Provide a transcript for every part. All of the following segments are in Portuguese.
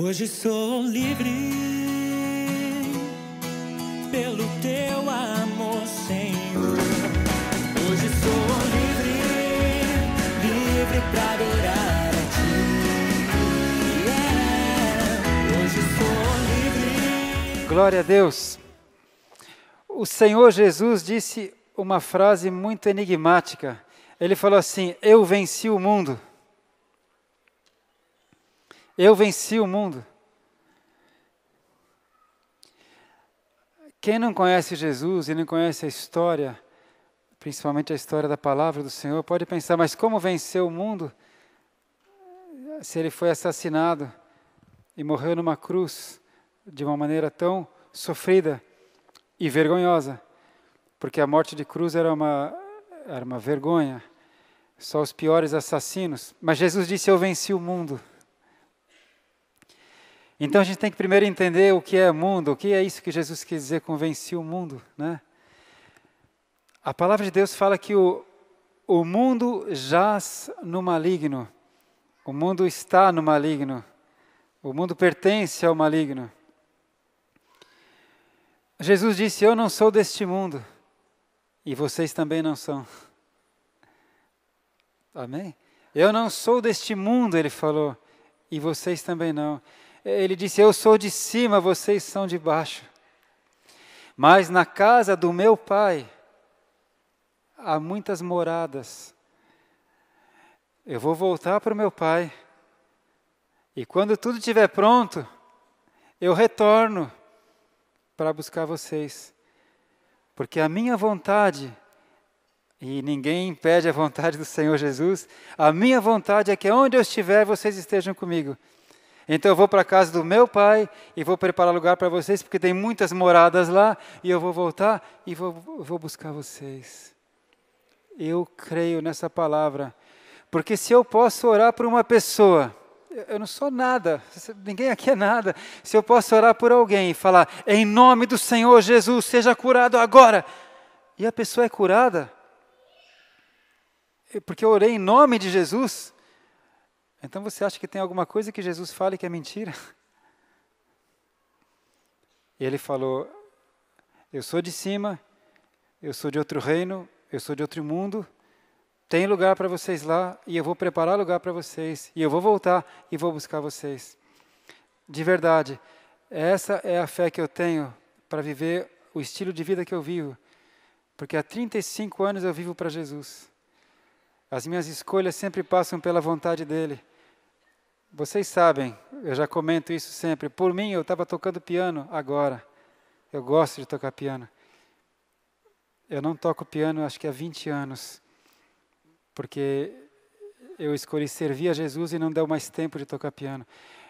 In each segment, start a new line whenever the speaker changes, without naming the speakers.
Hoje sou livre pelo teu amor, Senhor. Hoje sou livre, livre para adorar a ti. Yeah. Hoje sou livre. Glória a Deus. O Senhor Jesus disse uma frase muito enigmática. Ele falou assim: Eu venci o mundo. Eu venci o mundo. Quem não conhece Jesus e não conhece a história, principalmente a história da palavra do Senhor, pode pensar, mas como venceu o mundo se ele foi assassinado e morreu numa cruz de uma maneira tão sofrida e vergonhosa? Porque a morte de cruz era uma, era uma vergonha, só os piores assassinos. Mas Jesus disse: Eu venci o mundo. Então a gente tem que primeiro entender o que é mundo, o que é isso que Jesus quis dizer com venci o mundo, né? A palavra de Deus fala que o, o mundo jaz no maligno, o mundo está no maligno, o mundo pertence ao maligno. Jesus disse: Eu não sou deste mundo, e vocês também não são. Amém? Eu não sou deste mundo, ele falou, e vocês também não ele disse: Eu sou de cima, vocês são de baixo. Mas na casa do meu pai há muitas moradas. Eu vou voltar para o meu pai. E quando tudo estiver pronto, eu retorno para buscar vocês. Porque a minha vontade, e ninguém impede a vontade do Senhor Jesus, a minha vontade é que onde eu estiver, vocês estejam comigo. Então eu vou para a casa do meu pai e vou preparar lugar para vocês, porque tem muitas moradas lá, e eu vou voltar e vou, vou buscar vocês. Eu creio nessa palavra, porque se eu posso orar por uma pessoa, eu não sou nada, ninguém aqui é nada. Se eu posso orar por alguém e falar, em nome do Senhor Jesus, seja curado agora, e a pessoa é curada, é porque eu orei em nome de Jesus, então você acha que tem alguma coisa que Jesus fale que é mentira? E ele falou: Eu sou de cima, eu sou de outro reino, eu sou de outro mundo. Tem lugar para vocês lá e eu vou preparar lugar para vocês e eu vou voltar e vou buscar vocês. De verdade, essa é a fé que eu tenho para viver o estilo de vida que eu vivo. Porque há 35 anos eu vivo para Jesus. As minhas escolhas sempre passam pela vontade dele. Vocês sabem, eu já comento isso sempre. Por mim, eu estava tocando piano agora. Eu gosto de tocar piano. Eu não toco piano acho que há 20 anos, porque eu escolhi servir a Jesus e não deu mais tempo de tocar piano.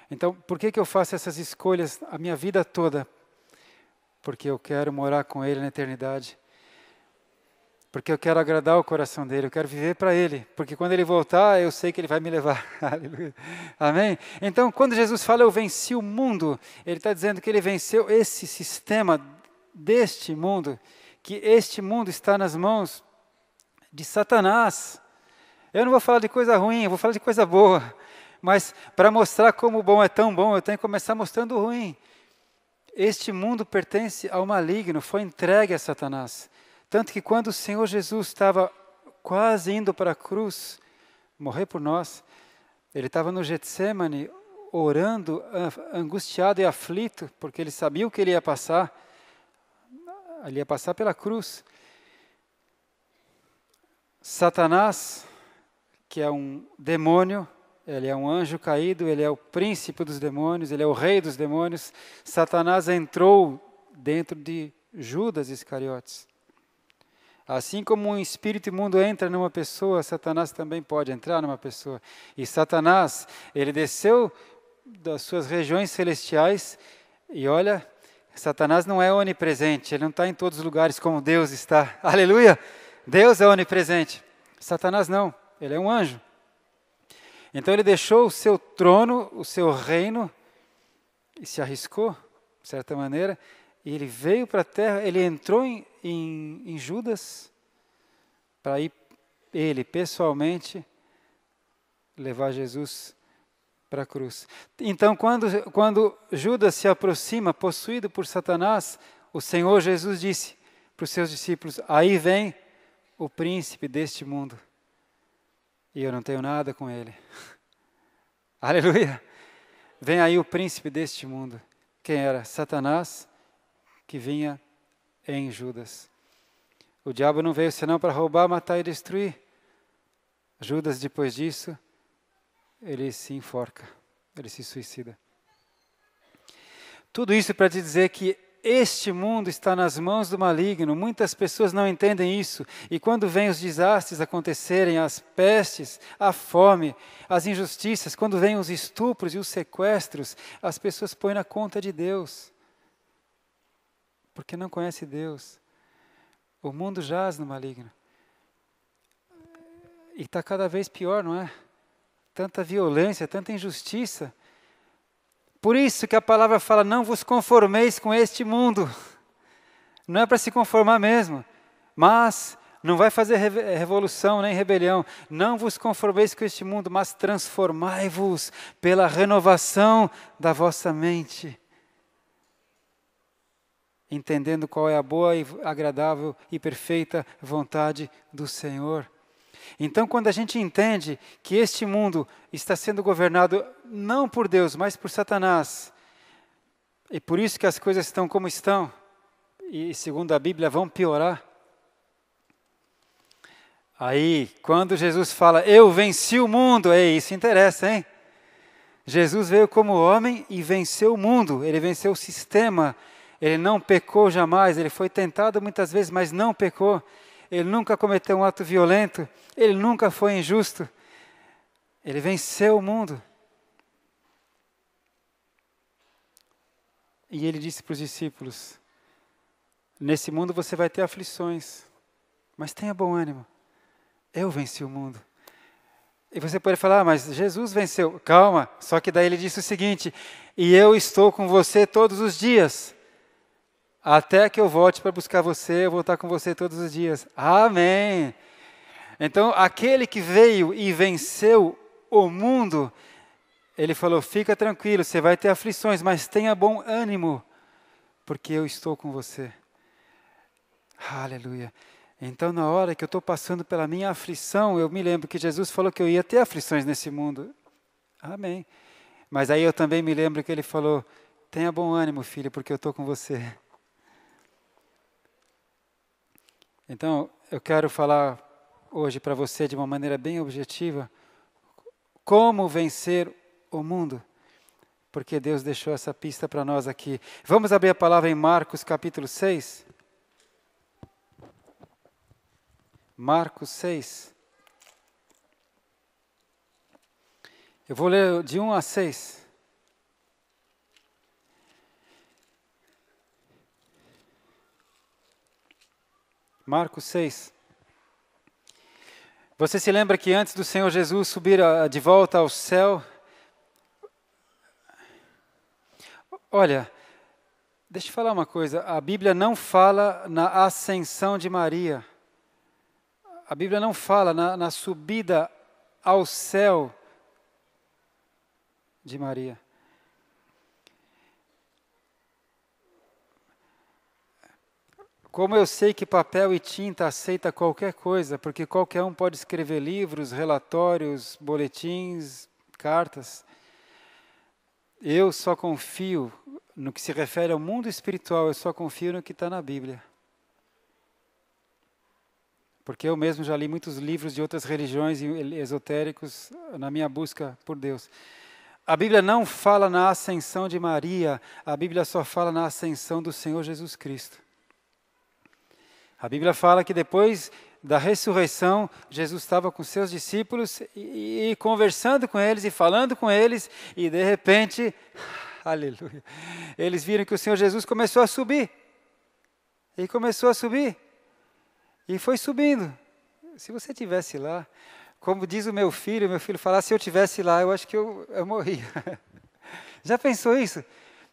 Então, por que, que eu faço essas escolhas a minha vida toda? Porque eu quero morar com Ele na eternidade porque eu quero agradar o coração dele, eu quero viver para ele, porque quando ele voltar, eu sei que ele vai me levar. Amém? Então, quando Jesus fala eu venci o mundo, ele está dizendo que ele venceu esse sistema deste mundo, que este mundo está nas mãos de Satanás. Eu não vou falar de coisa ruim, eu vou falar de coisa boa, mas para mostrar como o bom é tão bom, eu tenho que começar mostrando o ruim. Este mundo pertence ao maligno, foi entregue a Satanás. Tanto que quando o Senhor Jesus estava quase indo para a cruz, morrer por nós, ele estava no Getsemane orando, angustiado e aflito, porque ele sabia o que ele ia passar. Ele ia passar pela cruz. Satanás, que é um demônio, ele é um anjo caído, ele é o príncipe dos demônios, ele é o rei dos demônios. Satanás entrou dentro de Judas Iscariotes. Assim como um espírito imundo entra numa pessoa, Satanás também pode entrar numa pessoa. E Satanás, ele desceu das suas regiões celestiais e olha, Satanás não é onipresente, ele não está em todos os lugares como Deus está. Aleluia! Deus é onipresente. Satanás não, ele é um anjo. Então ele deixou o seu trono, o seu reino e se arriscou, de certa maneira, e ele veio para a terra, ele entrou em, em, em Judas para ir ele pessoalmente levar Jesus para a cruz. Então, quando, quando Judas se aproxima, possuído por Satanás, o Senhor Jesus disse para os seus discípulos: Aí vem o príncipe deste mundo, e eu não tenho nada com ele. Aleluia! Vem aí o príncipe deste mundo. Quem era? Satanás, que vinha em Judas. O diabo não veio senão para roubar, matar e destruir. Judas, depois disso, ele se enforca, ele se suicida. Tudo isso para te dizer que este mundo está nas mãos do maligno. Muitas pessoas não entendem isso. E quando vêm os desastres acontecerem, as pestes, a fome, as injustiças, quando vêm os estupros e os sequestros, as pessoas põem na conta de Deus porque não conhece Deus. O mundo jaz no maligno. E está cada vez pior, não é? Tanta violência, tanta injustiça. Por isso que a palavra fala: não vos conformeis com este mundo. Não é para se conformar mesmo, mas não vai fazer revolução nem rebelião. Não vos conformeis com este mundo, mas transformai-vos pela renovação da vossa mente entendendo qual é a boa e agradável e perfeita vontade do Senhor. Então, quando a gente entende que este mundo está sendo governado não por Deus, mas por Satanás, e por isso que as coisas estão como estão, e segundo a Bíblia vão piorar. Aí, quando Jesus fala, eu venci o mundo, é isso interessa, hein? Jesus veio como homem e venceu o mundo, ele venceu o sistema, ele não pecou jamais, ele foi tentado muitas vezes, mas não pecou. Ele nunca cometeu um ato violento, ele nunca foi injusto. Ele venceu o mundo. E ele disse para os discípulos: Nesse mundo você vai ter aflições, mas tenha bom ânimo. Eu venci o mundo. E você pode falar, ah, mas Jesus venceu. Calma, só que daí ele disse o seguinte: E eu estou com você todos os dias, até que eu volte para buscar você, eu vou estar com você todos os dias. Amém. Então, aquele que veio e venceu o mundo, ele falou: fica tranquilo, você vai ter aflições, mas tenha bom ânimo, porque eu estou com você. Aleluia. Então, na hora que eu estou passando pela minha aflição, eu me lembro que Jesus falou que eu ia ter aflições nesse mundo. Amém. Mas aí eu também me lembro que ele falou: tenha bom ânimo, filho, porque eu estou com você. Então, eu quero falar hoje para você de uma maneira bem objetiva como vencer o mundo, porque Deus deixou essa pista para nós aqui. Vamos abrir a palavra em Marcos capítulo 6. Marcos 6. Eu vou ler de 1 a 6. Marcos 6. Você se lembra que antes do Senhor Jesus subir de volta ao céu? Olha, deixa eu falar uma coisa. A Bíblia não fala na ascensão de Maria. A Bíblia não fala na, na subida ao céu de Maria. Como eu sei que papel e tinta aceita qualquer coisa, porque qualquer um pode escrever livros, relatórios, boletins, cartas, eu só confio no que se refere ao mundo espiritual, eu só confio no que está na Bíblia. Porque eu mesmo já li muitos livros de outras religiões esotéricos na minha busca por Deus. A Bíblia não fala na ascensão de Maria, a Bíblia só fala na ascensão do Senhor Jesus Cristo. A Bíblia fala que depois da ressurreição, Jesus estava com seus discípulos e, e, conversando com eles e falando com eles, e de repente, aleluia, eles viram que o Senhor Jesus começou a subir. E começou a subir. E foi subindo. Se você tivesse lá, como diz o meu filho, meu filho fala: ah, se eu tivesse lá, eu acho que eu, eu morria. Já pensou isso?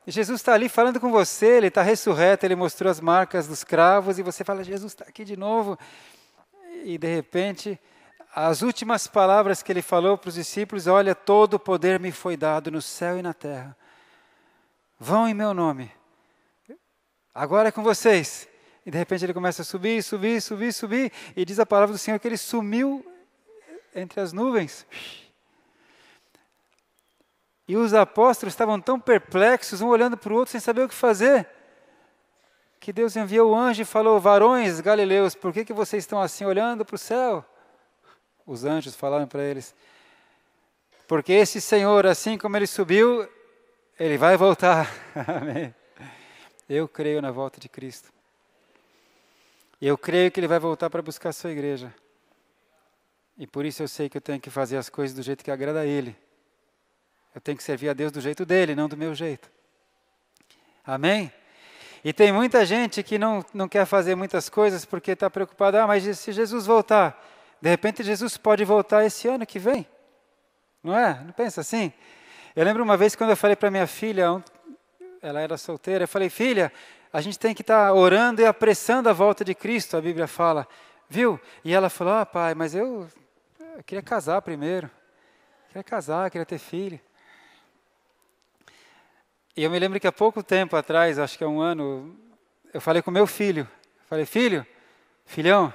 Jesus está ali falando com você, ele está ressurreto, ele mostrou as marcas dos cravos, e você fala: Jesus está aqui de novo. E de repente, as últimas palavras que ele falou para os discípulos: Olha, todo o poder me foi dado no céu e na terra. Vão em meu nome. Agora é com vocês. E de repente ele começa a subir, subir, subir, subir. E diz a palavra do Senhor que ele sumiu entre as nuvens. E os apóstolos estavam tão perplexos, um olhando para o outro sem saber o que fazer, que Deus enviou o anjo e falou: Varões galileus, por que, que vocês estão assim olhando para o céu? Os anjos falaram para eles: Porque esse Senhor, assim como ele subiu, ele vai voltar. Amém. Eu creio na volta de Cristo. Eu creio que ele vai voltar para buscar a sua igreja. E por isso eu sei que eu tenho que fazer as coisas do jeito que agrada a ele eu tenho que servir a Deus do jeito dele, não do meu jeito. Amém? E tem muita gente que não, não quer fazer muitas coisas porque está preocupada, ah, mas se Jesus voltar, de repente Jesus pode voltar esse ano que vem. Não é? Não pensa assim? Eu lembro uma vez quando eu falei para minha filha, ela era solteira, eu falei, filha, a gente tem que estar tá orando e apressando a volta de Cristo, a Bíblia fala, viu? E ela falou, ah pai, mas eu, eu queria casar primeiro, eu queria casar, queria ter filho. E eu me lembro que há pouco tempo atrás, acho que há um ano, eu falei com meu filho. falei, filho, filhão,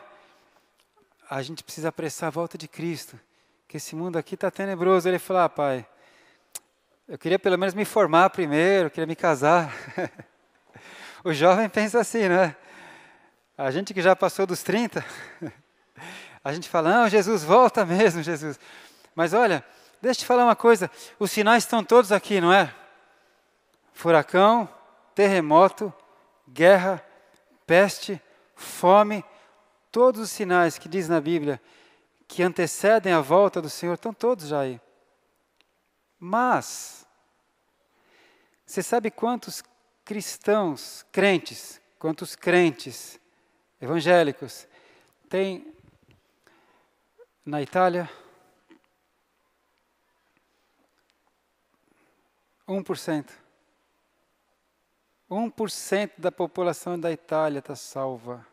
a gente precisa apressar a volta de Cristo, que esse mundo aqui está tenebroso. Ele falou, ah, pai, eu queria pelo menos me formar primeiro, eu queria me casar. o jovem pensa assim, né? A gente que já passou dos 30, a gente fala, não, Jesus, volta mesmo, Jesus. Mas olha, deixa eu te falar uma coisa, os sinais estão todos aqui, não é? furacão, terremoto, guerra, peste, fome, todos os sinais que diz na Bíblia que antecedem a volta do Senhor estão todos já aí. Mas, você sabe quantos cristãos, crentes, quantos crentes evangélicos tem na Itália? 1%. 1% da população da Itália está salva.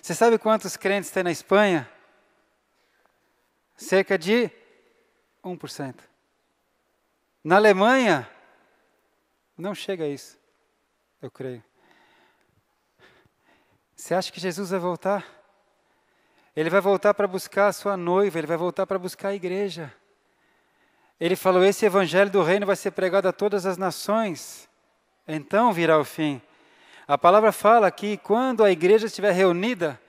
Você sabe quantos crentes tem na Espanha? Cerca de 1%. Na Alemanha, não chega a isso, eu creio. Você acha que Jesus vai voltar? Ele vai voltar para buscar a sua noiva, ele vai voltar para buscar a igreja. Ele falou: esse evangelho do reino vai ser pregado a todas as nações então virá o fim. A palavra fala que quando a igreja estiver reunida,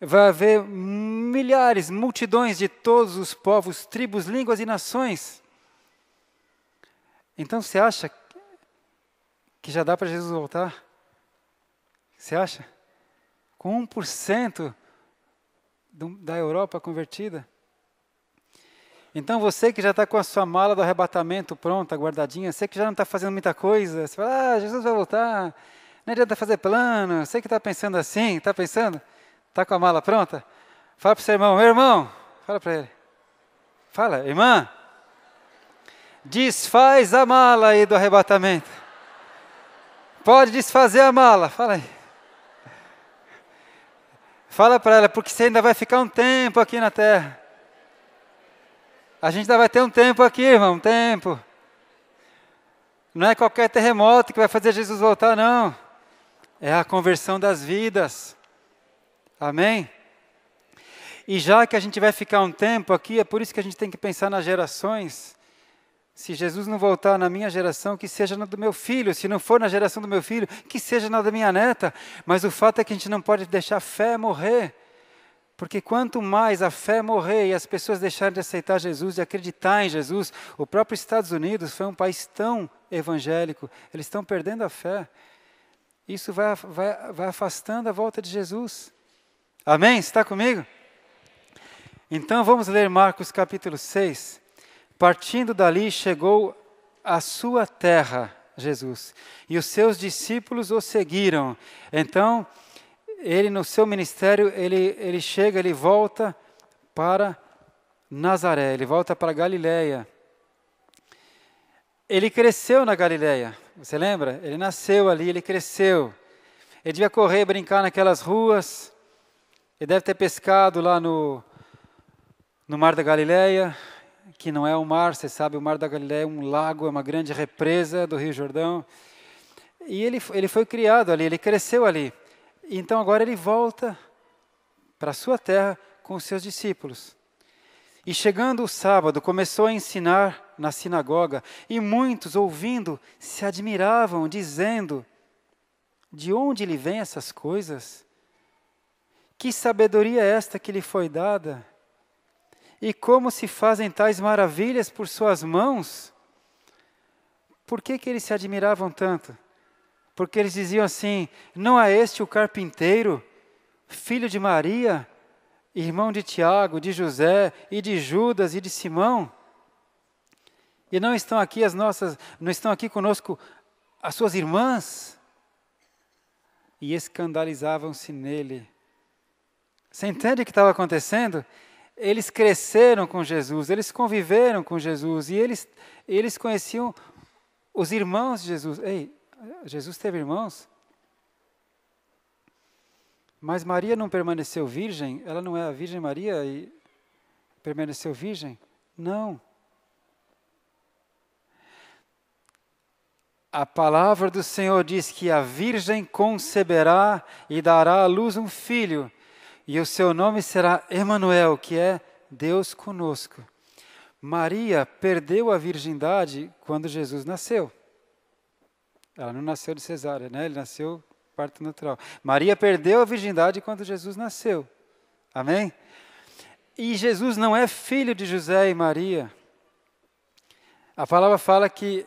vai haver milhares, multidões de todos os povos, tribos, línguas e nações. Então você acha que já dá para Jesus voltar? Você acha? Com 1% da Europa convertida? Então você que já está com a sua mala do arrebatamento pronta, guardadinha, você que já não está fazendo muita coisa, você fala, ah, Jesus vai voltar, não adianta fazer plano, você que está pensando assim, está pensando? Está com a mala pronta? Fala para o seu irmão, meu irmão, fala para ele. Fala, irmã, desfaz a mala aí do arrebatamento. Pode desfazer a mala, fala aí. Fala para ela, porque você ainda vai ficar um tempo aqui na terra. A gente ainda vai ter um tempo aqui, irmão, um tempo. Não é qualquer terremoto que vai fazer Jesus voltar, não. É a conversão das vidas. Amém? E já que a gente vai ficar um tempo aqui, é por isso que a gente tem que pensar nas gerações. Se Jesus não voltar na minha geração, que seja na do meu filho. Se não for na geração do meu filho, que seja na da minha neta. Mas o fato é que a gente não pode deixar a fé morrer. Porque quanto mais a fé morrer e as pessoas deixarem de aceitar Jesus, de acreditar em Jesus, o próprio Estados Unidos foi um país tão evangélico, eles estão perdendo a fé. Isso vai, vai, vai afastando a volta de Jesus. Amém? Está comigo? Então vamos ler Marcos capítulo 6. Partindo dali, chegou à sua terra, Jesus, e os seus discípulos o seguiram. Então ele no seu ministério, ele, ele chega, ele volta para Nazaré, ele volta para Galiléia. Ele cresceu na Galiléia, você lembra? Ele nasceu ali, ele cresceu. Ele devia correr, brincar naquelas ruas. Ele deve ter pescado lá no, no Mar da Galiléia, que não é um mar, você sabe, o Mar da Galiléia é um lago, é uma grande represa do Rio Jordão. E ele, ele foi criado ali, ele cresceu ali. Então agora ele volta para a sua terra com os seus discípulos. E chegando o sábado, começou a ensinar na sinagoga, e muitos, ouvindo, se admiravam, dizendo: De onde lhe vêm essas coisas? Que sabedoria é esta que lhe foi dada? E como se fazem tais maravilhas por suas mãos? Por que, que eles se admiravam tanto? porque eles diziam assim: Não é este o carpinteiro, filho de Maria, irmão de Tiago, de José e de Judas e de Simão? E não estão aqui as nossas, não estão aqui conosco as suas irmãs? E escandalizavam-se nele. Você entende o que estava acontecendo? Eles cresceram com Jesus, eles conviveram com Jesus e eles, eles conheciam os irmãos de Jesus. Ei, Jesus teve irmãos, mas Maria não permaneceu virgem? Ela não é a Virgem Maria e permaneceu virgem? Não. A palavra do Senhor diz que a Virgem conceberá e dará à luz um filho, e o seu nome será Emanuel, que é Deus conosco. Maria perdeu a virgindade quando Jesus nasceu. Ela não nasceu de cesárea, né? Ele nasceu parto natural. Maria perdeu a virgindade quando Jesus nasceu. Amém? E Jesus não é filho de José e Maria. A palavra fala que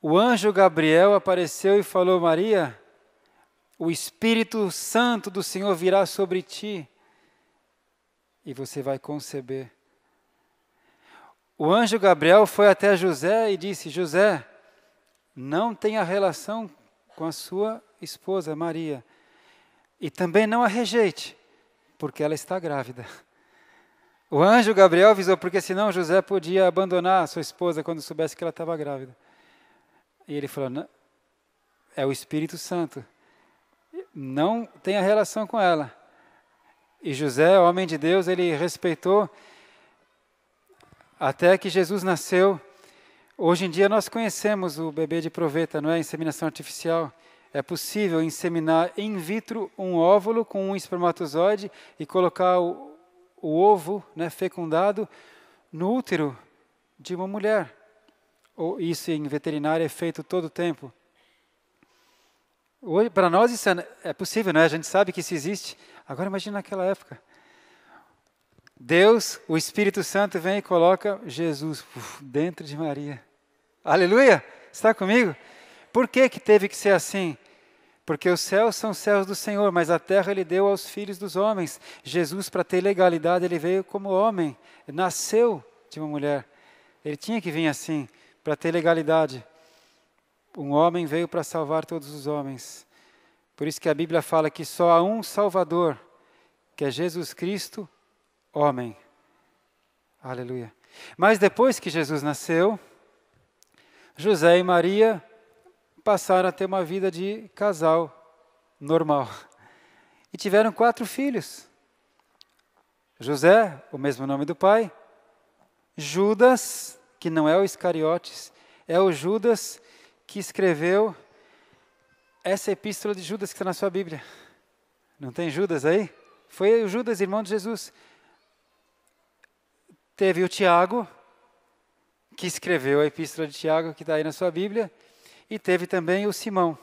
o anjo Gabriel apareceu e falou: Maria, o Espírito Santo do Senhor virá sobre ti e você vai conceber. O anjo Gabriel foi até José e disse: José, não tenha relação com a sua esposa, Maria. E também não a rejeite, porque ela está grávida. O anjo Gabriel avisou, porque senão José podia abandonar a sua esposa quando soubesse que ela estava grávida. E ele falou: é o Espírito Santo. Não tenha relação com ela. E José, homem de Deus, ele respeitou até que Jesus nasceu. Hoje em dia nós conhecemos o bebê de proveta, não é? Inseminação artificial. É possível inseminar in vitro um óvulo com um espermatozoide e colocar o, o ovo né, fecundado no útero de uma mulher. Ou isso em veterinária é feito todo o tempo. Hoje, para nós isso é, é possível, não é? A gente sabe que isso existe. Agora imagine naquela época. Deus, o Espírito Santo vem e coloca Jesus dentro de Maria. Aleluia? Está comigo? Por que, que teve que ser assim? Porque os céus são céus do Senhor, mas a terra ele deu aos filhos dos homens. Jesus, para ter legalidade, ele veio como homem, nasceu de uma mulher. Ele tinha que vir assim, para ter legalidade. Um homem veio para salvar todos os homens. Por isso que a Bíblia fala que só há um Salvador, que é Jesus Cristo, homem. Aleluia. Mas depois que Jesus nasceu, José e Maria passaram a ter uma vida de casal normal. E tiveram quatro filhos. José, o mesmo nome do pai. Judas, que não é o Iscariotes, é o Judas que escreveu essa epístola de Judas que está na sua Bíblia. Não tem Judas aí? Foi o Judas, irmão de Jesus. Teve o Tiago, que escreveu a Epístola de Tiago, que está aí na sua Bíblia, e teve também o Simão.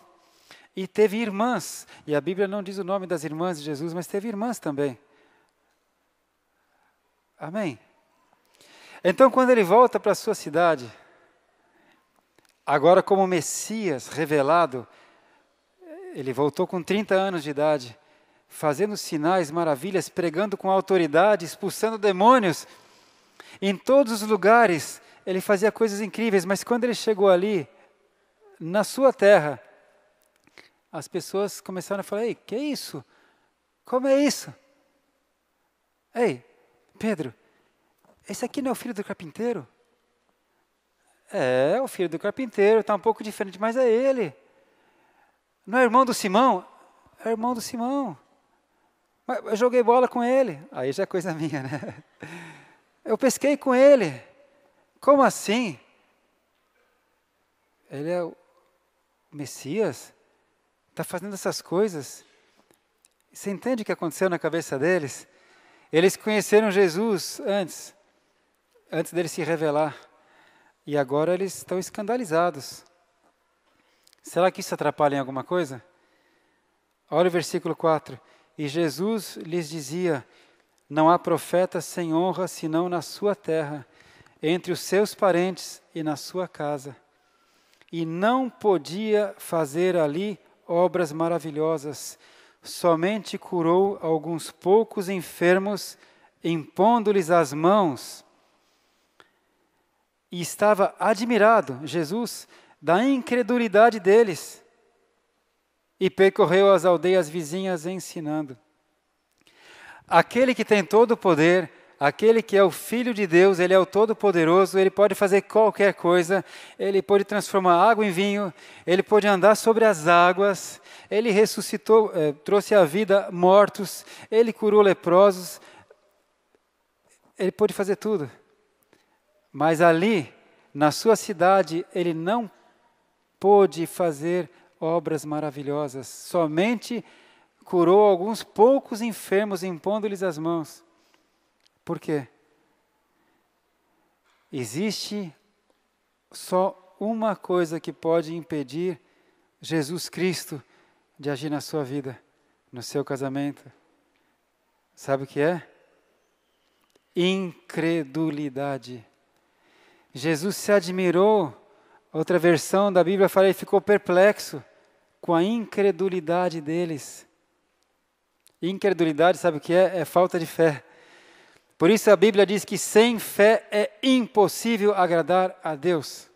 E teve irmãs, e a Bíblia não diz o nome das irmãs de Jesus, mas teve irmãs também. Amém? Então, quando ele volta para a sua cidade, agora como Messias revelado, ele voltou com 30 anos de idade, fazendo sinais, maravilhas, pregando com autoridade, expulsando demônios. Em todos os lugares, ele fazia coisas incríveis, mas quando ele chegou ali, na sua terra, as pessoas começaram a falar: Ei, que é isso? Como é isso? Ei, Pedro, esse aqui não é o filho do carpinteiro? É, é o filho do carpinteiro, está um pouco diferente, mas é ele. Não é irmão do Simão? É irmão do Simão. Mas eu joguei bola com ele. Aí já é coisa minha, né? Eu pesquei com ele. Como assim? Ele é o Messias? Está fazendo essas coisas? Você entende o que aconteceu na cabeça deles? Eles conheceram Jesus antes, antes dele se revelar. E agora eles estão escandalizados. Será que isso atrapalha em alguma coisa? Olha o versículo 4. E Jesus lhes dizia: Não há profeta sem honra senão na sua terra entre os seus parentes e na sua casa. E não podia fazer ali obras maravilhosas, somente curou alguns poucos enfermos, impondo-lhes as mãos. E estava admirado, Jesus, da incredulidade deles, e percorreu as aldeias vizinhas ensinando. Aquele que tem todo o poder, Aquele que é o Filho de Deus, ele é o Todo-Poderoso, ele pode fazer qualquer coisa, ele pode transformar água em vinho, ele pode andar sobre as águas, ele ressuscitou, eh, trouxe à vida mortos, ele curou leprosos, ele pode fazer tudo. Mas ali, na sua cidade, ele não pôde fazer obras maravilhosas, somente curou alguns poucos enfermos impondo-lhes as mãos. Por quê? Existe só uma coisa que pode impedir Jesus Cristo de agir na sua vida, no seu casamento. Sabe o que é? Incredulidade. Jesus se admirou, outra versão da Bíblia fala, ele ficou perplexo com a incredulidade deles. Incredulidade, sabe o que é? É falta de fé. Por isso a Bíblia diz que sem fé é impossível agradar a Deus.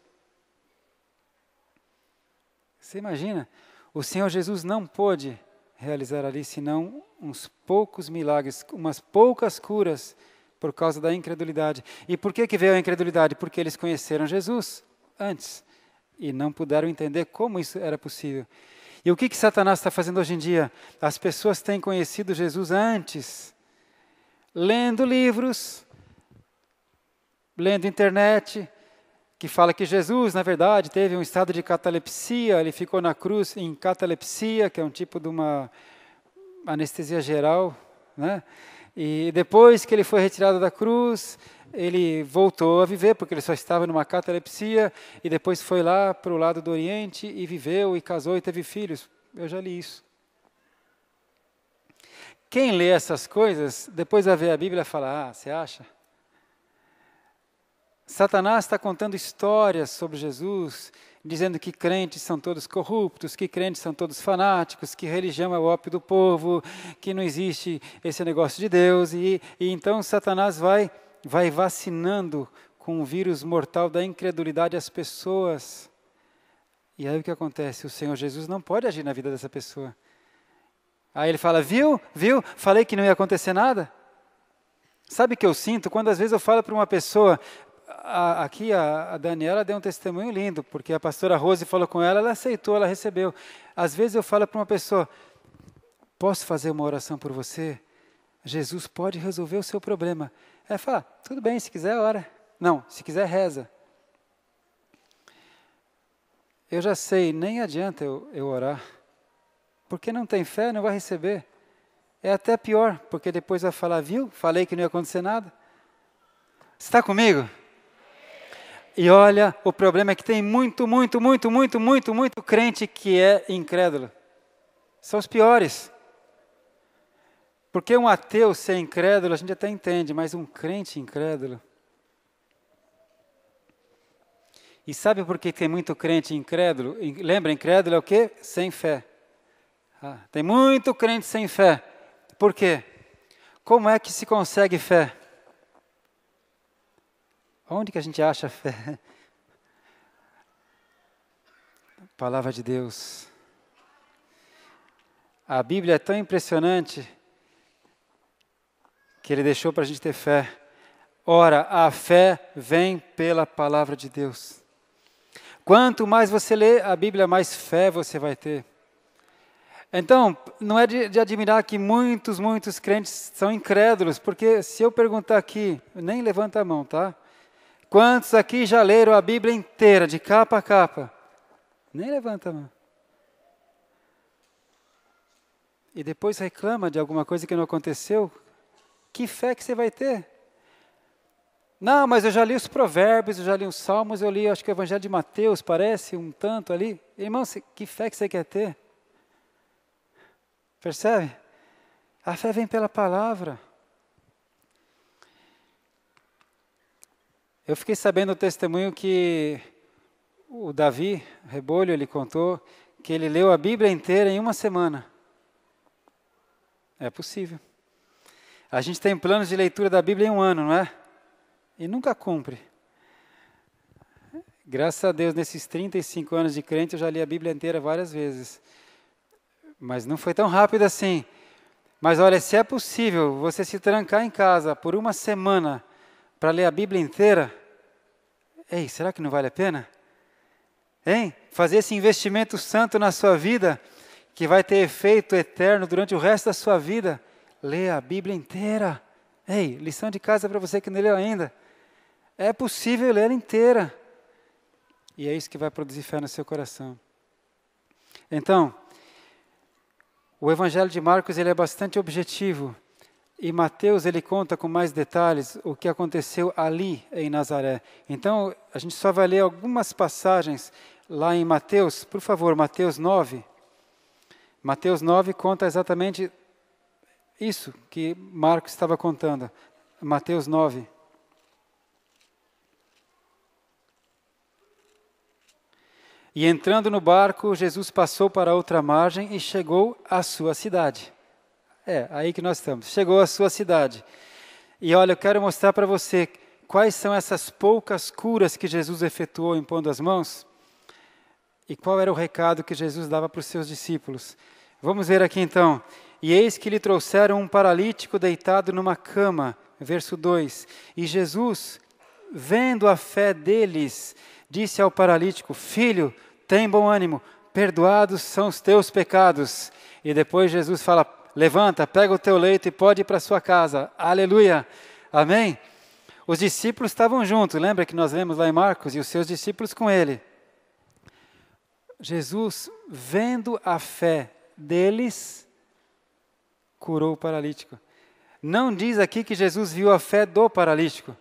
Você imagina? O Senhor Jesus não pôde realizar ali senão uns poucos milagres, umas poucas curas por causa da incredulidade. E por que, que veio a incredulidade? Porque eles conheceram Jesus antes e não puderam entender como isso era possível. E o que, que Satanás está fazendo hoje em dia? As pessoas têm conhecido Jesus antes lendo livros, lendo internet, que fala que Jesus, na verdade, teve um estado de catalepsia, ele ficou na cruz em catalepsia, que é um tipo de uma anestesia geral, né? E depois que ele foi retirado da cruz, ele voltou a viver, porque ele só estava numa catalepsia, e depois foi lá para o lado do Oriente e viveu, e casou e teve filhos. Eu já li isso. Quem lê essas coisas, depois vai ver a Bíblia e fala: Ah, você acha? Satanás está contando histórias sobre Jesus, dizendo que crentes são todos corruptos, que crentes são todos fanáticos, que religião é o ópio do povo, que não existe esse negócio de Deus. E, e então Satanás vai, vai vacinando com o vírus mortal da incredulidade as pessoas. E aí o que acontece? O Senhor Jesus não pode agir na vida dessa pessoa. Aí ele fala: Viu? Viu? Falei que não ia acontecer nada? Sabe o que eu sinto? Quando às vezes eu falo para uma pessoa. A, aqui a, a, Daniela deu um testemunho lindo, porque a pastora Rose falou com ela, ela aceitou, ela recebeu. Às vezes eu falo para uma pessoa: Posso fazer uma oração por você? Jesus pode resolver o seu problema. Ela fala: Tudo bem, se quiser, ora. Não, se quiser, reza. Eu já sei, nem adianta eu, eu orar. Porque não tem fé, não vai receber. É até pior, porque depois vai falar, viu? Falei que não ia acontecer nada. Está comigo? E olha, o problema é que tem muito, muito, muito, muito, muito, muito crente que é incrédulo. São os piores. Porque um ateu ser incrédulo a gente até entende, mas um crente incrédulo. E sabe por que tem muito crente incrédulo? Lembra, incrédulo é o quê? Sem fé. Ah, tem muito crente sem fé. Por quê? Como é que se consegue fé? Onde que a gente acha fé? Palavra de Deus. A Bíblia é tão impressionante que ele deixou para a gente ter fé. Ora, a fé vem pela palavra de Deus. Quanto mais você lê a Bíblia, mais fé você vai ter. Então, não é de, de, admirar que muitos, muitos crentes são incrédulos, porque se eu perguntar aqui, nem levanta a mão, tá? Quantos aqui já leram a Bíblia inteira, de capa a capa? Nem levanta a mão. E depois reclama de alguma coisa que não aconteceu, que fé que você vai ter? Não, mas eu já li os provérbios, eu já li os salmos, eu li acho que o Evangelho de Mateus, parece, um tanto ali. Irmão, que fé que você quer ter? Percebe? A fé vem pela palavra. Eu fiquei sabendo o testemunho que o Davi Rebolho ele contou que ele leu a Bíblia inteira em uma semana. É possível. A gente tem planos de leitura da Bíblia em um ano, não é? E nunca cumpre. Graças a Deus, nesses 35 anos de crente, eu já li a Bíblia inteira várias vezes. Mas não foi tão rápido assim. Mas olha, se é possível você se trancar em casa por uma semana para ler a Bíblia inteira, ei, será que não vale a pena? Hein? Fazer esse investimento santo na sua vida, que vai ter efeito eterno durante o resto da sua vida. Ler a Bíblia inteira. Ei, lição de casa para você que não leu ainda. É possível ler inteira. E é isso que vai produzir fé no seu coração. Então, o Evangelho de Marcos ele é bastante objetivo e Mateus ele conta com mais detalhes o que aconteceu ali em Nazaré. Então a gente só vai ler algumas passagens lá em Mateus, por favor, Mateus 9. Mateus 9 conta exatamente isso que Marcos estava contando. Mateus 9. E entrando no barco, Jesus passou para outra margem e chegou à sua cidade. É, aí que nós estamos. Chegou à sua cidade. E olha, eu quero mostrar para você quais são essas poucas curas que Jesus efetuou impondo as mãos e qual era o recado que Jesus dava para os seus discípulos. Vamos ver aqui então. E eis que lhe trouxeram um paralítico deitado numa cama. Verso 2. E Jesus, vendo a fé deles, disse ao paralítico: Filho, tem bom ânimo, perdoados são os teus pecados. E depois Jesus fala: levanta, pega o teu leito e pode ir para sua casa. Aleluia. Amém? Os discípulos estavam juntos, lembra que nós lemos lá em Marcos e os seus discípulos com ele. Jesus, vendo a fé deles, curou o paralítico. Não diz aqui que Jesus viu a fé do paralítico.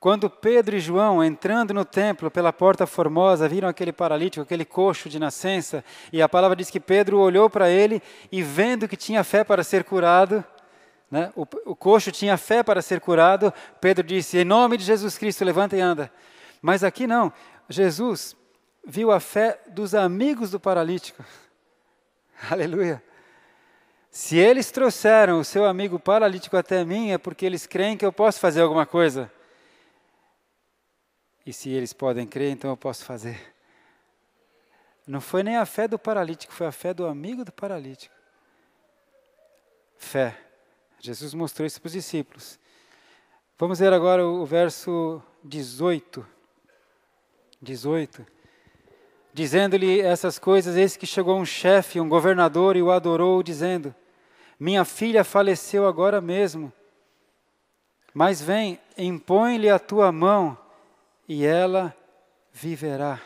Quando Pedro e João, entrando no templo pela porta formosa, viram aquele paralítico, aquele coxo de nascença, e a palavra diz que Pedro olhou para ele e, vendo que tinha fé para ser curado, né, o, o coxo tinha fé para ser curado, Pedro disse: Em nome de Jesus Cristo, levanta e anda. Mas aqui não, Jesus viu a fé dos amigos do paralítico. Aleluia. Se eles trouxeram o seu amigo paralítico até mim, é porque eles creem que eu posso fazer alguma coisa. E se eles podem crer, então eu posso fazer. Não foi nem a fé do paralítico, foi a fé do amigo do paralítico. Fé. Jesus mostrou isso para os discípulos. Vamos ver agora o verso 18. 18. Dizendo-lhe essas coisas, eis que chegou um chefe, um governador, e o adorou, dizendo: Minha filha faleceu agora mesmo. Mas vem, impõe-lhe a tua mão e ela viverá.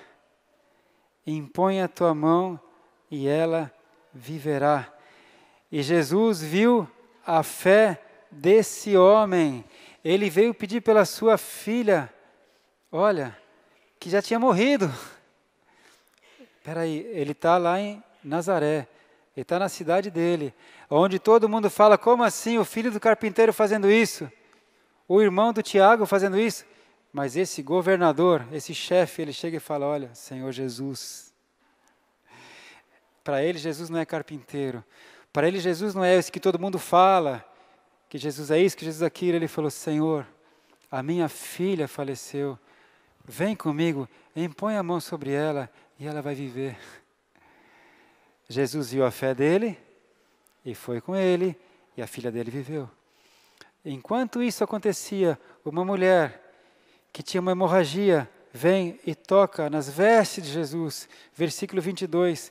Impõe a tua mão e ela viverá. E Jesus viu a fé desse homem. Ele veio pedir pela sua filha, olha, que já tinha morrido. aí, ele está lá em Nazaré, ele está na cidade dele, onde todo mundo fala: como assim o filho do carpinteiro fazendo isso? O irmão do Tiago fazendo isso? Mas esse governador, esse chefe, ele chega e fala: Olha, Senhor Jesus. Para ele, Jesus não é carpinteiro. Para ele, Jesus não é esse que todo mundo fala, que Jesus é isso, que Jesus é aquilo. Ele falou: Senhor, a minha filha faleceu. Vem comigo, impõe a mão sobre ela e ela vai viver. Jesus viu a fé dele e foi com ele, e a filha dele viveu. Enquanto isso acontecia, uma mulher que tinha uma hemorragia, vem e toca nas vestes de Jesus. Versículo 22.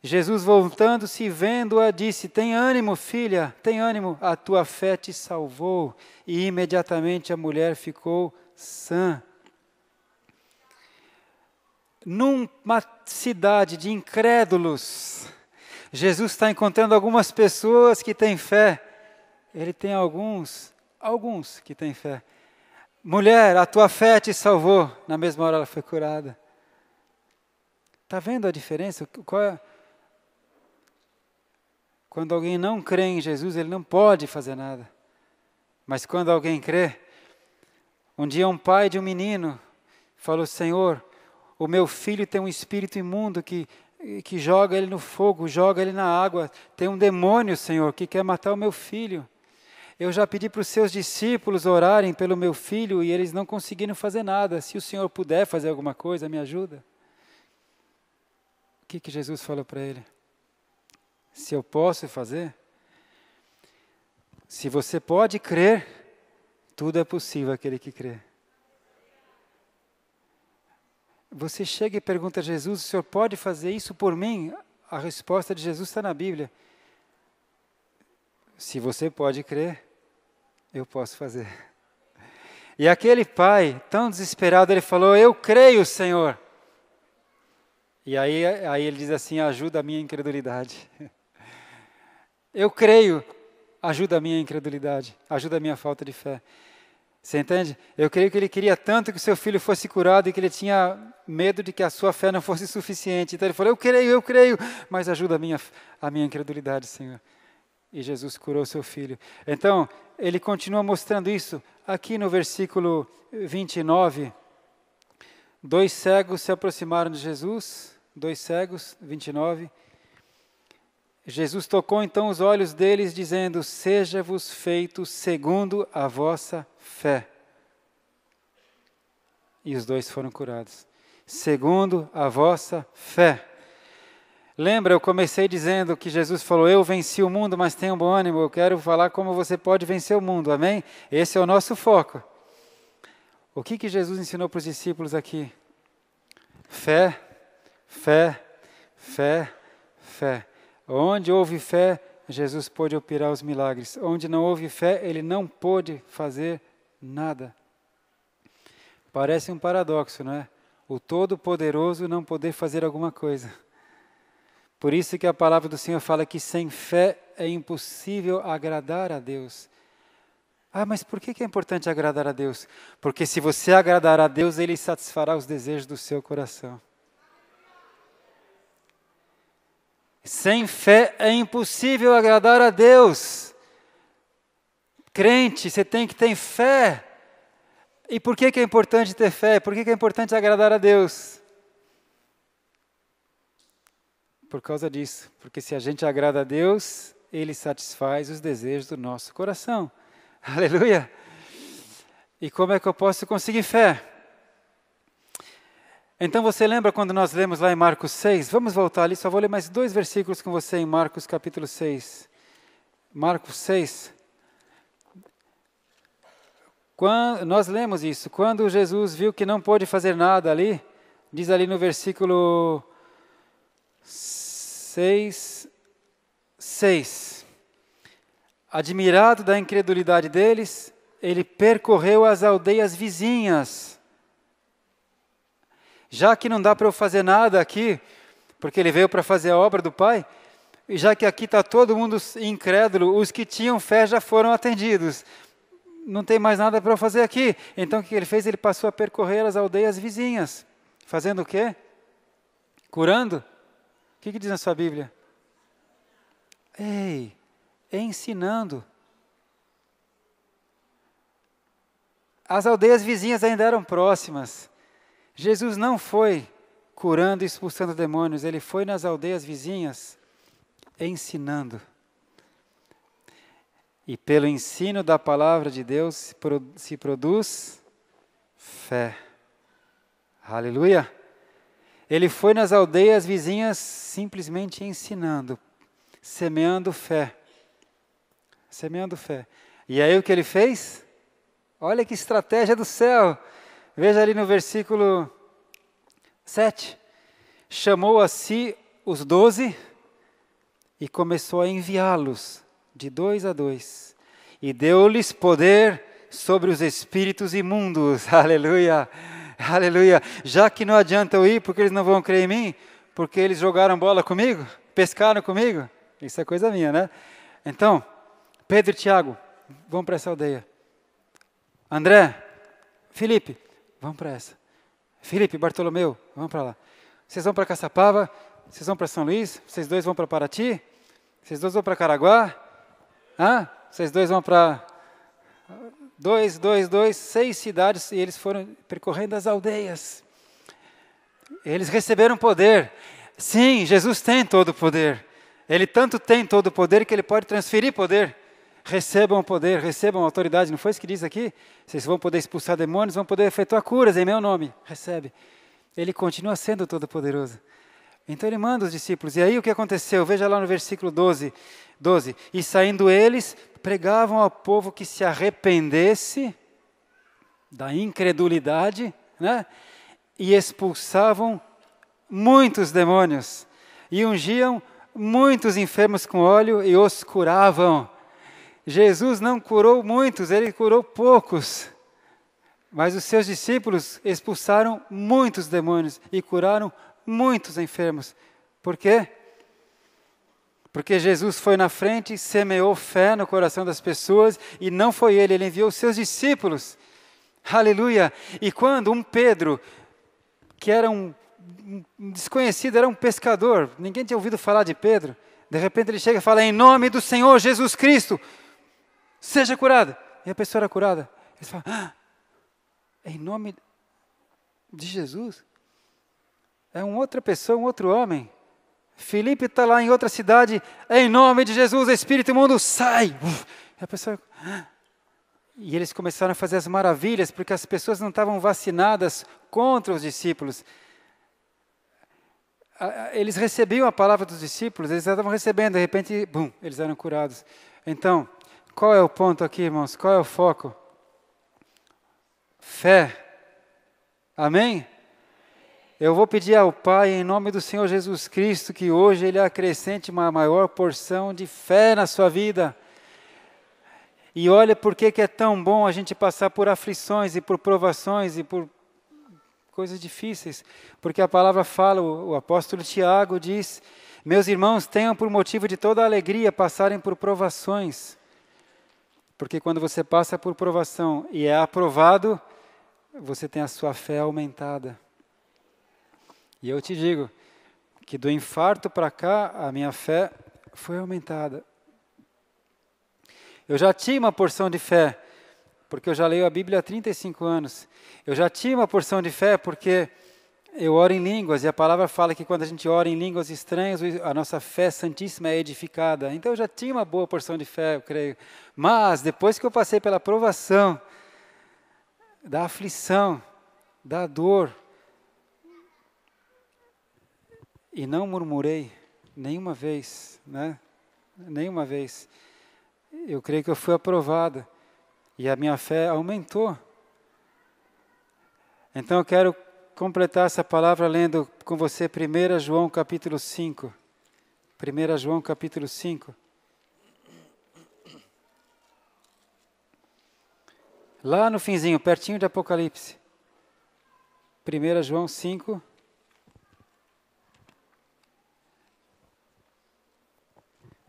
Jesus, voltando-se e vendo-a, disse: Tem ânimo, filha, tem ânimo, a tua fé te salvou. E imediatamente a mulher ficou sã. Numa cidade de incrédulos, Jesus está encontrando algumas pessoas que têm fé. Ele tem alguns, alguns que têm fé. Mulher, a tua fé te salvou. Na mesma hora ela foi curada. Está vendo a diferença? É? Quando alguém não crê em Jesus, ele não pode fazer nada. Mas quando alguém crê, um dia um pai de um menino falou: Senhor, o meu filho tem um espírito imundo que, que joga ele no fogo, joga ele na água. Tem um demônio, Senhor, que quer matar o meu filho. Eu já pedi para os seus discípulos orarem pelo meu filho e eles não conseguiram fazer nada. Se o Senhor puder fazer alguma coisa, me ajuda. O que, que Jesus falou para ele? Se eu posso fazer? Se você pode crer, tudo é possível aquele que crê. Você chega e pergunta a Jesus: o Senhor pode fazer isso por mim? A resposta de Jesus está na Bíblia. Se você pode crer, eu posso fazer. E aquele pai, tão desesperado, ele falou: Eu creio, Senhor. E aí, aí ele diz assim: Ajuda a minha incredulidade. Eu creio, ajuda a minha incredulidade, ajuda a minha falta de fé. Você entende? Eu creio que ele queria tanto que seu filho fosse curado e que ele tinha medo de que a sua fé não fosse suficiente. Então ele falou: Eu creio, eu creio, mas ajuda a minha, a minha incredulidade, Senhor. E Jesus curou seu filho. Então, ele continua mostrando isso aqui no versículo 29. Dois cegos se aproximaram de Jesus, dois cegos, 29. Jesus tocou então os olhos deles, dizendo: Seja-vos feito segundo a vossa fé. E os dois foram curados. Segundo a vossa fé. Lembra, eu comecei dizendo que Jesus falou: Eu venci o mundo, mas um bom ânimo. Eu quero falar como você pode vencer o mundo, amém? Esse é o nosso foco. O que, que Jesus ensinou para os discípulos aqui? Fé, fé, fé, fé. Onde houve fé, Jesus pôde operar os milagres. Onde não houve fé, ele não pôde fazer nada. Parece um paradoxo, não é? O Todo-Poderoso não poder fazer alguma coisa. Por isso que a palavra do Senhor fala que sem fé é impossível agradar a Deus. Ah, mas por que é importante agradar a Deus? Porque se você agradar a Deus, Ele satisfará os desejos do seu coração. Sem fé é impossível agradar a Deus. Crente, você tem que ter fé. E por que é importante ter fé? Por que é importante agradar a Deus? por causa disso. Porque se a gente agrada a Deus, Ele satisfaz os desejos do nosso coração. Aleluia! E como é que eu posso conseguir fé? Então você lembra quando nós lemos lá em Marcos 6? Vamos voltar ali, só vou ler mais dois versículos com você em Marcos capítulo 6. Marcos 6. Quando, nós lemos isso. Quando Jesus viu que não pôde fazer nada ali, diz ali no versículo 6, 6. Admirado da incredulidade deles, ele percorreu as aldeias vizinhas. Já que não dá para eu fazer nada aqui, porque ele veio para fazer a obra do Pai, e já que aqui está todo mundo incrédulo, os que tinham fé já foram atendidos. Não tem mais nada para eu fazer aqui. Então o que ele fez? Ele passou a percorrer as aldeias vizinhas. Fazendo o quê? Curando o que, que diz na sua Bíblia? Ei, ensinando. As aldeias vizinhas ainda eram próximas. Jesus não foi curando e expulsando demônios, ele foi nas aldeias vizinhas ensinando. E pelo ensino da palavra de Deus se produz fé. Aleluia! Ele foi nas aldeias vizinhas simplesmente ensinando, semeando fé. Semeando fé. E aí o que ele fez? Olha que estratégia do céu. Veja ali no versículo 7. Chamou a si os doze e começou a enviá-los de dois a dois. E deu-lhes poder sobre os espíritos imundos. Aleluia! Aleluia. Já que não adianta eu ir porque eles não vão crer em mim, porque eles jogaram bola comigo, pescaram comigo. Isso é coisa minha, né? Então, Pedro e Tiago, vão para essa aldeia. André, Felipe, vão para essa. Felipe, Bartolomeu, vão para lá. Vocês vão para Caçapava, vocês vão para São Luís, vocês dois vão para Paraty, vocês dois vão para Caraguá, ah, vocês dois vão para dois, dois, dois, seis cidades, e eles foram percorrendo as aldeias. Eles receberam poder. Sim, Jesus tem todo o poder. Ele tanto tem todo o poder que ele pode transferir poder. Recebam o poder, recebam autoridade. Não foi isso que diz aqui? Vocês vão poder expulsar demônios, vão poder efetuar curas em meu nome. Recebe. Ele continua sendo todo-poderoso. Então ele manda os discípulos. E aí o que aconteceu? Veja lá no versículo 12. 12. E saindo eles, pregavam ao povo que se arrependesse da incredulidade, né? E expulsavam muitos demônios e ungiam muitos enfermos com óleo e os curavam. Jesus não curou muitos, ele curou poucos. Mas os seus discípulos expulsaram muitos demônios e curaram muitos enfermos. Por quê? Porque Jesus foi na frente, semeou fé no coração das pessoas e não foi ele, ele enviou seus discípulos. Aleluia! E quando um Pedro, que era um, um desconhecido, era um pescador, ninguém tinha ouvido falar de Pedro, de repente ele chega e fala: Em nome do Senhor Jesus Cristo, seja curado. E a pessoa era curada. Ele fala: ah, é Em nome de Jesus? É uma outra pessoa, um outro homem. Felipe está lá em outra cidade, em nome de Jesus, Espírito Mundo, sai! e a pessoa. E eles começaram a fazer as maravilhas, porque as pessoas não estavam vacinadas contra os discípulos. Eles recebiam a palavra dos discípulos, eles estavam recebendo, de repente, bum, eles eram curados. Então, qual é o ponto aqui, irmãos? Qual é o foco? Fé. Amém? Eu vou pedir ao Pai, em nome do Senhor Jesus Cristo, que hoje Ele acrescente uma maior porção de fé na sua vida. E olha por que é tão bom a gente passar por aflições e por provações e por coisas difíceis. Porque a palavra fala, o apóstolo Tiago diz: Meus irmãos, tenham por motivo de toda alegria passarem por provações. Porque quando você passa por provação e é aprovado, você tem a sua fé aumentada. E eu te digo que do infarto para cá, a minha fé foi aumentada. Eu já tinha uma porção de fé, porque eu já leio a Bíblia há 35 anos. Eu já tinha uma porção de fé, porque eu oro em línguas, e a palavra fala que quando a gente ora em línguas estranhas, a nossa fé santíssima é edificada. Então eu já tinha uma boa porção de fé, eu creio. Mas depois que eu passei pela provação, da aflição, da dor, e não murmurei nenhuma vez, né? Nenhuma vez. Eu creio que eu fui aprovada e a minha fé aumentou. Então eu quero completar essa palavra lendo com você 1 João capítulo 5. 1 João capítulo 5. Lá no finzinho, pertinho de Apocalipse. 1 João 5,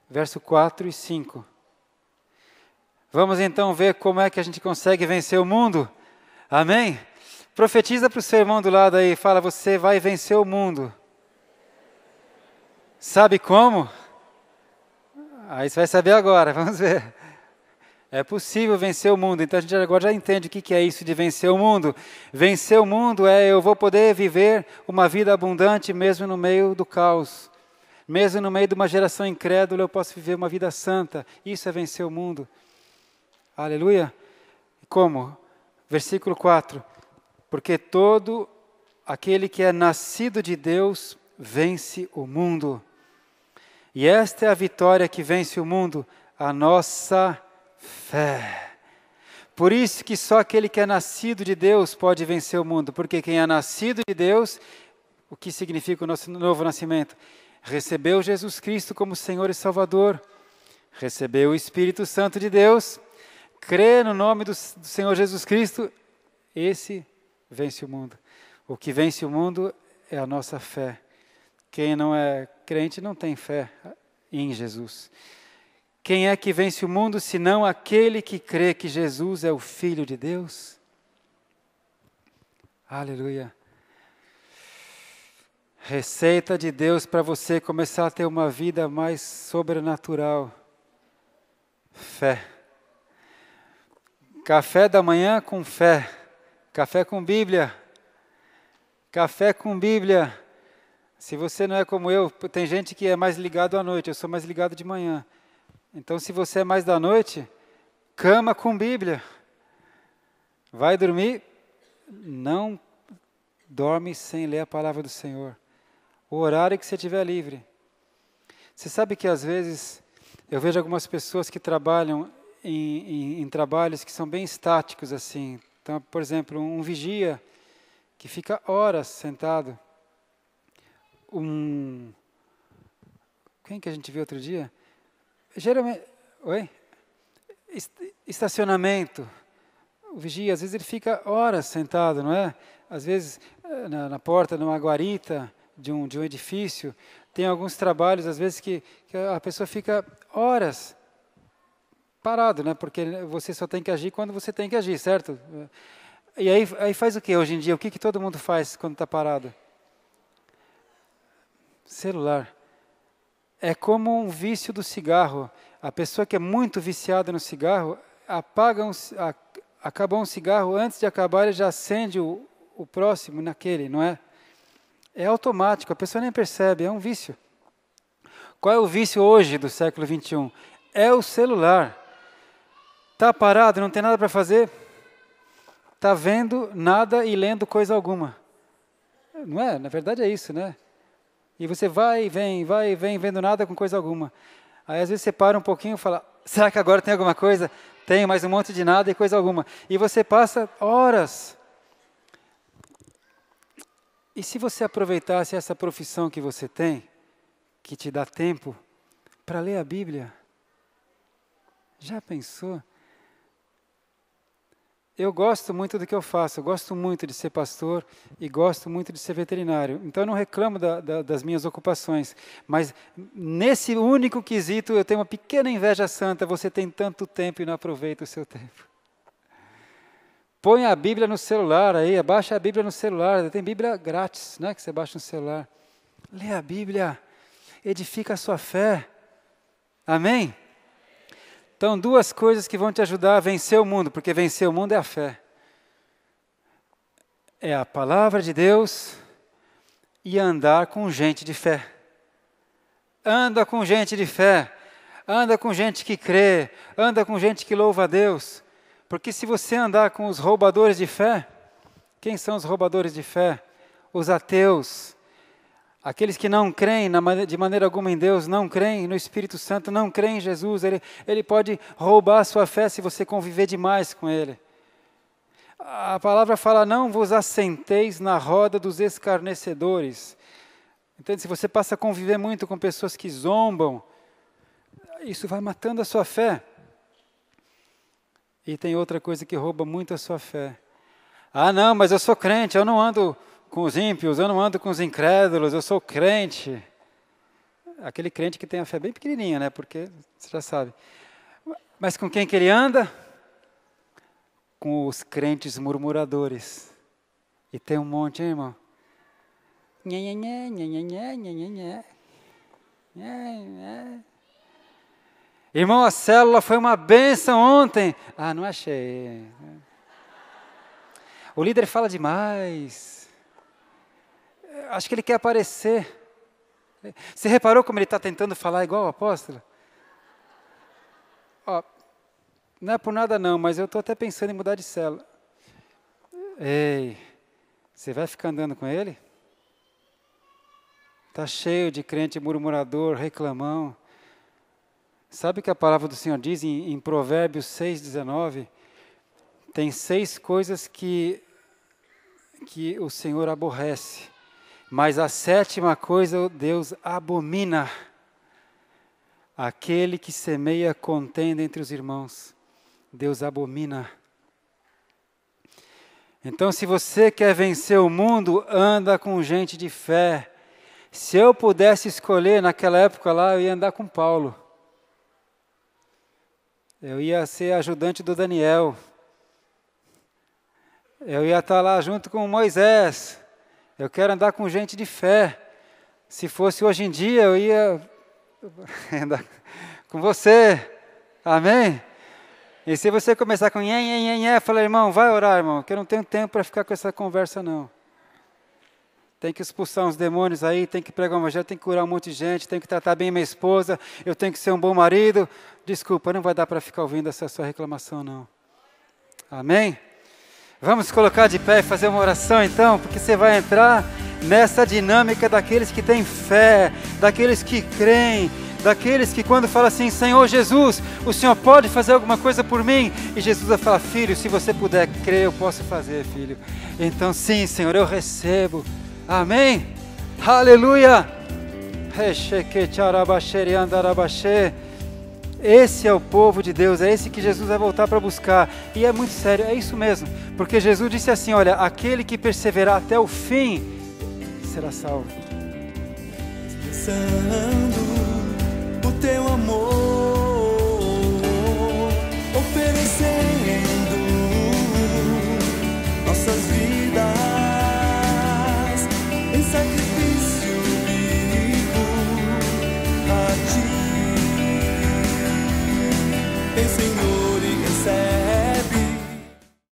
verso 4 e 5. Vamos então ver como é que a gente consegue vencer o mundo. Amém? Profetiza para o seu irmão do lado aí, fala: Você vai vencer o mundo. Sabe como? Aí você vai saber agora, vamos ver. É possível vencer o mundo, então a gente agora já entende o que é isso de vencer o mundo. Vencer o mundo é eu vou poder viver uma vida abundante mesmo no meio do caos. Mesmo no meio de uma geração incrédula, eu posso viver uma vida santa. Isso é vencer o mundo. Aleluia. Como? Versículo 4. Porque todo aquele que é nascido de Deus vence o mundo. E esta é a vitória que vence o mundo, a nossa fé. Por isso que só aquele que é nascido de Deus pode vencer o mundo, porque quem é nascido de Deus, o que significa o nosso novo nascimento? recebeu Jesus Cristo como Senhor e Salvador, recebeu o Espírito Santo de Deus, crê no nome do, do Senhor Jesus Cristo, esse vence o mundo. O que vence o mundo é a nossa fé. Quem não é crente não tem fé em Jesus. Quem é que vence o mundo senão aquele que crê que Jesus é o Filho de Deus? Aleluia. Receita de Deus para você começar a ter uma vida mais sobrenatural. Fé. Café da manhã com fé. Café com Bíblia. Café com Bíblia. Se você não é como eu, tem gente que é mais ligado à noite, eu sou mais ligado de manhã. Então, se você é mais da noite, cama com Bíblia. Vai dormir, não dorme sem ler a palavra do Senhor o horário que você tiver livre. Você sabe que às vezes eu vejo algumas pessoas que trabalham em, em, em trabalhos que são bem estáticos assim. Então, por exemplo, um vigia que fica horas sentado. Um quem que a gente viu outro dia? Geralmente, oi, estacionamento. O vigia, às vezes ele fica horas sentado, não é? Às vezes eh, na, na porta, numa guarita, de um, de um edifício, tem alguns trabalhos, às vezes, que, que a pessoa fica horas parado, né? Porque você só tem que agir quando você tem que agir, certo? E aí, aí faz o que hoje em dia? O que, que todo mundo faz quando está parado? Celular. É como um vício do cigarro. A pessoa que é muito viciada no cigarro apaga um, a, acaba um cigarro antes de acabar ele já acende o, o próximo naquele, não é? É automático, a pessoa nem percebe, é um vício. Qual é o vício hoje do século 21? É o celular. Tá parado, não tem nada para fazer? Tá vendo nada e lendo coisa alguma. Não é? Na verdade é isso, né? E você vai e vem, vai e vem, vendo nada com coisa alguma. Aí às vezes você para um pouquinho e fala: será que agora tem alguma coisa? Tem, mais um monte de nada e coisa alguma. E você passa horas e se você aproveitasse essa profissão que você tem, que te dá tempo, para ler a Bíblia? Já pensou? Eu gosto muito do que eu faço, eu gosto muito de ser pastor e gosto muito de ser veterinário. Então eu não reclamo da, da, das minhas ocupações, mas nesse único quesito eu tenho uma pequena inveja santa. Você tem tanto tempo e não aproveita o seu tempo. Põe a Bíblia no celular aí, abaixa a Bíblia no celular. Tem Bíblia grátis, né? Que você baixa no celular. Lê a Bíblia, edifica a sua fé. Amém? Então, duas coisas que vão te ajudar a vencer o mundo, porque vencer o mundo é a fé. É a palavra de Deus e andar com gente de fé. Anda com gente de fé, anda com gente que crê, anda com gente que louva a Deus. Porque se você andar com os roubadores de fé, quem são os roubadores de fé? Os ateus, aqueles que não creem de maneira alguma em Deus, não creem no Espírito Santo, não creem em Jesus. Ele, ele pode roubar a sua fé se você conviver demais com ele. A palavra fala: não vos assenteis na roda dos escarnecedores. Entende? Se você passa a conviver muito com pessoas que zombam, isso vai matando a sua fé. E tem outra coisa que rouba muito a sua fé. Ah, não, mas eu sou crente, eu não ando com os ímpios, eu não ando com os incrédulos, eu sou crente. Aquele crente que tem a fé bem pequenininha, né? Porque você já sabe. Mas com quem que ele anda? Com os crentes murmuradores. E tem um monte, hein, irmão? Nhe, Irmão, a célula foi uma benção ontem. Ah, não achei. O líder fala demais. Acho que ele quer aparecer. Você reparou como ele está tentando falar igual o apóstolo? Ó, não é por nada não, mas eu estou até pensando em mudar de célula. Ei, você vai ficar andando com ele? Está cheio de crente murmurador, reclamão. Sabe que a palavra do Senhor diz em, em Provérbios 6,19? Tem seis coisas que, que o Senhor aborrece, mas a sétima coisa Deus abomina. Aquele que semeia contenda entre os irmãos, Deus abomina. Então, se você quer vencer o mundo, anda com gente de fé. Se eu pudesse escolher, naquela época lá, eu ia andar com Paulo. Eu ia ser ajudante do Daniel. Eu ia estar lá junto com Moisés. Eu quero andar com gente de fé. Se fosse hoje em dia, eu ia andar com você. Amém? E se você começar com nhé, nhé, nhé, nhé, fala, irmão, vai orar, irmão, que eu não tenho tempo para ficar com essa conversa, não. Tem que expulsar uns demônios aí, tem que pregar o evangelho, tem que curar um monte de gente, tem que tratar bem minha esposa, eu tenho que ser um bom marido. Desculpa, não vai dar para ficar ouvindo essa sua reclamação, não. Amém? Vamos colocar de pé e fazer uma oração então, porque você vai entrar nessa dinâmica daqueles que têm fé, daqueles que creem, daqueles que quando fala assim, Senhor Jesus, o Senhor pode fazer alguma coisa por mim? E Jesus vai falar, filho, se você puder crer, eu posso fazer, filho. Então sim, Senhor, eu recebo. Amém? Aleluia! Esse é o povo de Deus, é esse que Jesus vai voltar para buscar. E é muito sério, é isso mesmo. Porque Jesus disse assim: Olha, aquele que perseverar até o fim será salvo. Pensando o teu amor.